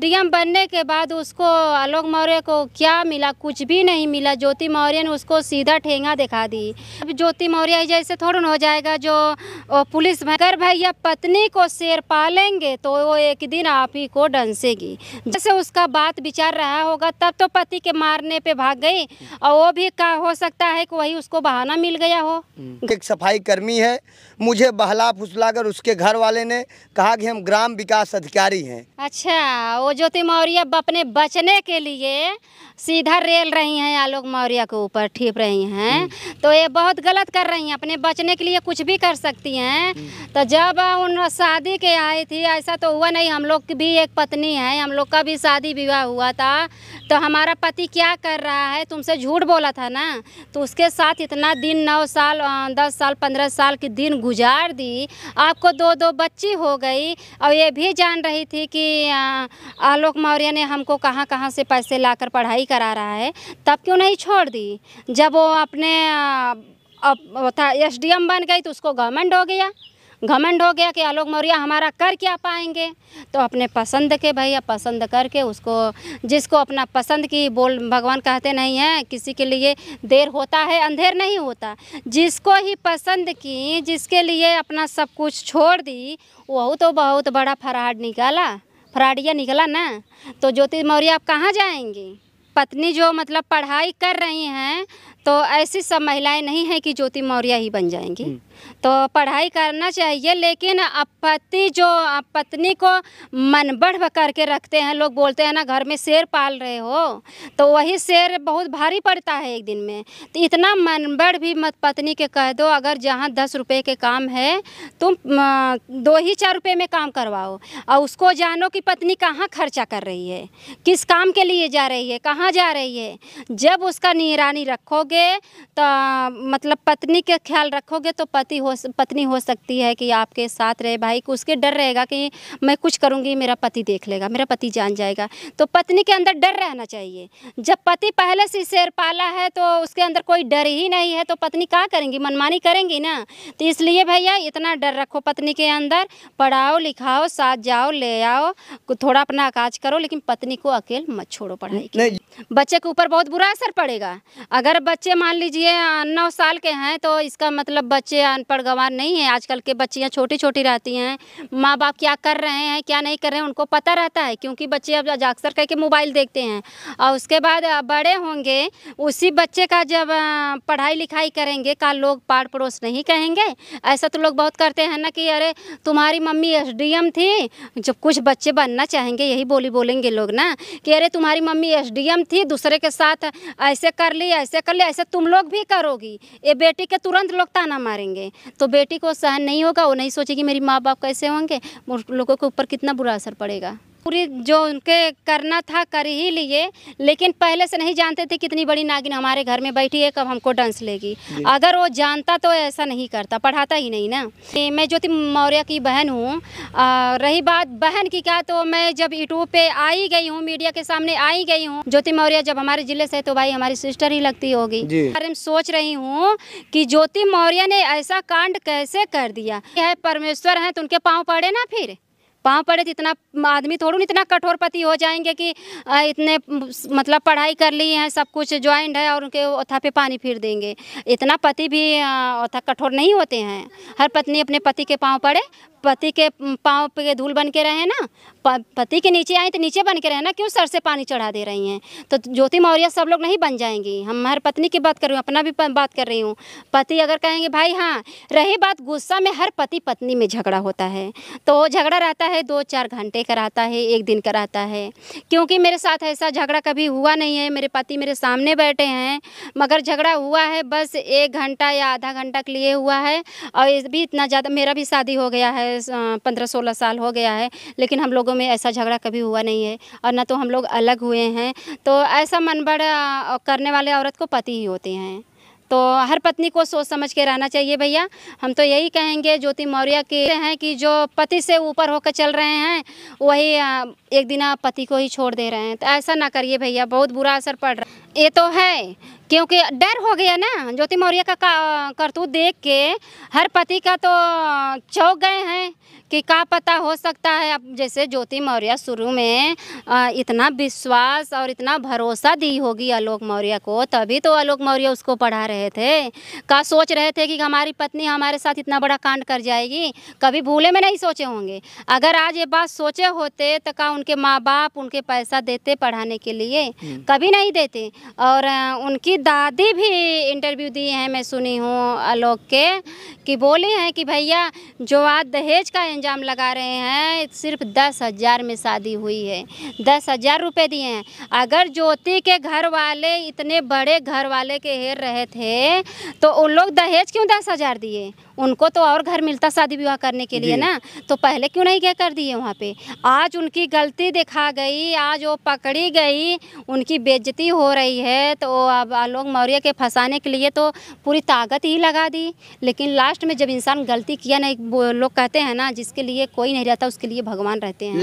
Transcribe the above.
DM बनने के बाद उसको आलोक मौर्य को क्या मिला कुछ भी नहीं मिला ज्योति मौर्य ने उसको सीधा ठेंगा दिखा दी अब ज्योति मौर्य जैसे थोड़ा हो जाएगा जो पुलिस अगर भैया पत्नी को शेर पालेंगे तो वो एक दिन आप ही को डंसेगी जैसे उसका बात विचार रहा होगा तब तो पति के मारने पे भाग गई और वो भी का हो सकता है कि वही उसको बहाना मिल गया हो एक सफाई कर्मी है मुझे बहला फुसला कर उसके घर वाले ने कहा कि हम ग्राम विकास अधिकारी हैं अच्छा ज्योति मौर्य अपने बचने के लिए सीधा रेल रही हैं आलोक मौर्य के ऊपर ठीप रही हैं हम्म। तो ये बहुत गलत कर रही हैं अपने बचने के लिए कुछ भी कर सकती हैं हम्म। तो जब उन शादी के आई थी ऐसा तो हुआ नहीं हम लोग की भी एक पत्नी है हम लोग का भी शादी विवाह हुआ था तो हमारा पति क्या कर रहा है तुमसे झूठ बोला था ना तो उसके साथ इतना दिन नौ साल दस साल पंद्रह साल के दिन गुजार दी आपको दो दो बच्ची हो गई और ये भी जान रही थी कि आलोक मौर्य ने हमको कहाँ कहाँ से पैसे लाकर पढ़ाई करा रहा है तब क्यों नहीं छोड़ दी जब वो अपने एस था एस बन गई तो उसको गवर्नमेंट हो गया घमंड हो गया कि आलोक मौर्य हमारा कर क्या पाएंगे तो अपने पसंद के भैया पसंद करके उसको जिसको अपना पसंद की बोल भगवान कहते नहीं हैं किसी के लिए देर होता है अंधेर नहीं होता जिसको ही पसंद की जिसके लिए अपना सब कुछ छोड़ दी वह तो बहुत बड़ा फराड निकाला फराडिया निकला ना तो ज्योति मौर्य आप कहाँ जाएंगी पत्नी जो मतलब पढ़ाई कर रही हैं तो ऐसी सब महिलाएं नहीं हैं कि ज्योति मौर्य ही बन जाएंगी हम्म। तो पढ़ाई करना चाहिए लेकिन पति जो पत्नी को मन बढ़ करके रखते हैं लोग बोलते हैं ना घर में शेर पाल रहे हो तो वही शेर बहुत भारी पड़ता है एक दिन में तो इतना मन बढ़ भी मत पत्नी के कह दो अगर जहाँ दस रुपये के काम है तुम दो ही चार रुपये में काम करवाओ और उसको जानो कि पत्नी कहाँ खर्चा कर रही है किस काम के लिए जा रही है कहाँ जा रही है जब उसका निगरानी रखोगे तो मतलब पत्नी के ख्याल रखोगे तो पत्नी पति हो पत्नी हो सकती है कि आपके साथ रहे भाई को उसके डर रहेगा कि मैं कुछ करूँगी मेरा पति देख लेगा मेरा पति जान जाएगा तो पत्नी के अंदर डर रहना चाहिए जब पति पहले से शेर पाला है तो उसके अंदर कोई डर ही नहीं है तो पत्नी क्या करेंगी मनमानी करेंगी ना तो इसलिए भैया इतना डर रखो पत्नी के अंदर पढ़ाओ लिखाओ साथ जाओ ले आओ थोड़ा अपना काज करो लेकिन पत्नी को अकेले मत छोड़ो पढ़ाई बच्चे के ऊपर बहुत बुरा असर पड़ेगा अगर बच्चे मान लीजिए नौ साल के हैं तो इसका मतलब बच्चे अनपढ़ गंवार नहीं है आजकल के बच्चियाँ छोटी छोटी रहती हैं माँ बाप क्या कर रहे हैं क्या नहीं कर रहे हैं उनको पता रहता है क्योंकि बच्चे अब अक्सर करके मोबाइल देखते हैं और उसके बाद बड़े होंगे उसी बच्चे का जब पढ़ाई लिखाई करेंगे का लोग पाड़ पड़ोस नहीं कहेंगे ऐसा तो लोग बहुत करते हैं ना कि अरे तुम्हारी मम्मी एस थी जब कुछ बच्चे बनना चाहेंगे यही बोली बोलेंगे लोग ना कि अरे तुम्हारी मम्मी एस साथ ही दूसरे के साथ ऐसे कर ली ऐसे कर ली ऐसे तुम लोग भी करोगी ये बेटी के तुरंत लोग ताना मारेंगे तो बेटी को सहन नहीं होगा वो नहीं सोचेगी मेरी माँ बाप कैसे होंगे लोगों के ऊपर कितना बुरा असर पड़ेगा पूरी जो उनके करना था कर ही लिए लेकिन पहले से नहीं जानते थे कितनी बड़ी नागिन हमारे घर में बैठी है कब हमको डांस लेगी अगर वो जानता तो ऐसा नहीं करता पढ़ाता ही नहीं ना मैं ज्योति मौर्य की बहन हूँ रही बात बहन की क्या तो मैं जब यूट्यूब पे आई गई हूँ मीडिया के सामने आई गई हूँ ज्योति मौर्य जब हमारे जिले से तो भाई हमारी सिस्टर ही लगती होगी अरे सोच रही हूँ कि ज्योति मौर्य ने ऐसा कांड कैसे कर दिया यह परमेश्वर है तो उनके पाँव पड़े ना फिर पाँव पड़े तो इतना आदमी थोड़ून इतना कठोरपति हो जाएंगे कि इतने मतलब पढ़ाई कर ली है सब कुछ ज्वाइंट है और उनके ओथा पे पानी फिर देंगे इतना पति भी ओथा कठोर नहीं होते हैं हर पत्नी अपने पति के पाँव पड़े पति के पाँव पे धूल बन के रहे ना पति के नीचे आए तो नीचे बन के रहे ना क्यों सर से पानी चढ़ा दे रही हैं तो ज्योति मौर्य सब लोग नहीं बन जाएंगी हम हर पत्नी की बात कर रही हूँ अपना भी बात कर रही हूँ पति अगर कहेंगे भाई हाँ रही बात गुस्सा में हर पति पत्नी में झगड़ा होता है तो झगड़ा रहता है है दो चार घंटे का रहता है एक दिन का रहता है क्योंकि मेरे साथ ऐसा झगड़ा कभी हुआ नहीं है मेरे पति मेरे सामने बैठे हैं मगर झगड़ा हुआ है बस एक घंटा या आधा घंटा के लिए हुआ है और भी इतना ज़्यादा मेरा भी शादी हो गया है पंद्रह सोलह साल हो गया है लेकिन हम लोगों में ऐसा झगड़ा कभी हुआ नहीं है और ना तो हम लोग अलग हुए हैं तो ऐसा मन करने वाले औरत को पति ही होते हैं तो हर पत्नी को सोच समझ के रहना चाहिए भैया हम तो यही कहेंगे ज्योति मौर्य के हैं कि जो पति से ऊपर होकर चल रहे हैं वही एक दिन पति को ही छोड़ दे रहे हैं तो ऐसा ना करिए भैया बहुत बुरा असर पड़ रहा है ये तो है क्योंकि डर हो गया ना ज्योति मौर्य का, का करतूत देख के हर पति का तो चौक गए हैं कि का पता हो सकता है अब जैसे ज्योति मौर्य शुरू में इतना विश्वास और इतना भरोसा दी होगी आलोक मौर्य को तभी तो आलोक मौर्य उसको पढ़ा रहे थे का सोच रहे थे कि हमारी पत्नी हमारे साथ इतना बड़ा कांड कर जाएगी कभी भूले में नहीं सोचे होंगे अगर आज ये बात सोचे होते तो का उनके माँ बाप उनके पैसा देते पढ़ाने के लिए हम्म। कभी नहीं देते और उनकी दादी भी इंटरव्यू दिए हैं मैं सुनी हूँ आलोक के कि बोले हैं कि भैया जो आज दहेज का इंजाम लगा रहे हैं सिर्फ दस हज़ार में शादी हुई है दस हज़ार रुपये दिए हैं अगर ज्योति के घर वाले इतने बड़े घर वाले के हेर रहे थे तो उन लोग दहेज क्यों दस हज़ार दिए उनको तो और घर मिलता शादी विवाह करने के लिए ना तो पहले क्यों नहीं क्या कर दिए वहाँ पे आज उनकी गलती दिखा गई आज वो पकड़ी गई उनकी बेजती हो रही है तो अब लोग मौर्य के फंसाने के लिए तो पूरी ताकत ही लगा दी लेकिन लास्ट में जब इंसान गलती किया नहीं लोग कहते हैं ना जिसके लिए कोई नहीं रहता उसके लिए भगवान रहते हैं